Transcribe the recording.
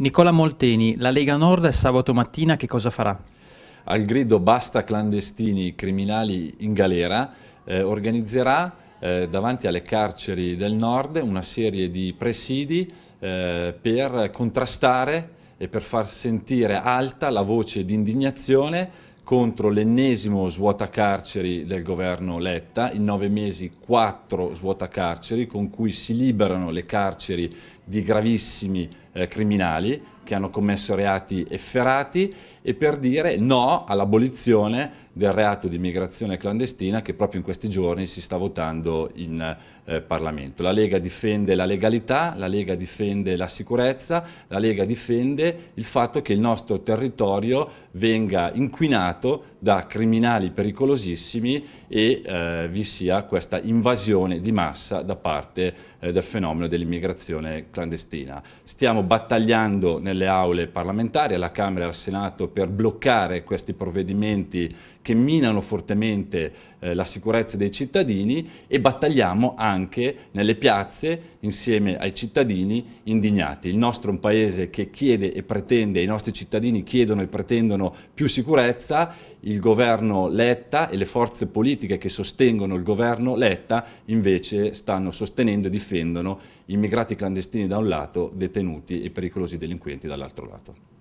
Nicola Molteni, la Lega Nord sabato mattina che cosa farà? Al grido basta clandestini, criminali in galera, eh, organizzerà eh, davanti alle carceri del nord una serie di presidi eh, per contrastare e per far sentire alta la voce di indignazione contro l'ennesimo svuotacarceri del governo Letta, in nove mesi quattro svuotacarceri con cui si liberano le carceri di gravissimi eh, criminali, che hanno commesso reati efferati e per dire no all'abolizione del reato di immigrazione clandestina che proprio in questi giorni si sta votando in eh, Parlamento. La Lega difende la legalità, la Lega difende la sicurezza, la Lega difende il fatto che il nostro territorio venga inquinato da criminali pericolosissimi e eh, vi sia questa invasione di massa da parte eh, del fenomeno dell'immigrazione clandestina. Stiamo battagliando nel nelle aule parlamentari, alla Camera e al Senato, per bloccare questi provvedimenti che minano fortemente eh, la sicurezza dei cittadini e battagliamo anche nelle piazze insieme ai cittadini indignati. Il nostro è un paese che chiede e pretende, i nostri cittadini chiedono e pretendono più sicurezza, il governo Letta e le forze politiche che sostengono il governo Letta invece stanno sostenendo e difendono immigrati clandestini da un lato, detenuti e pericolosi delinquenti dall'altro lato.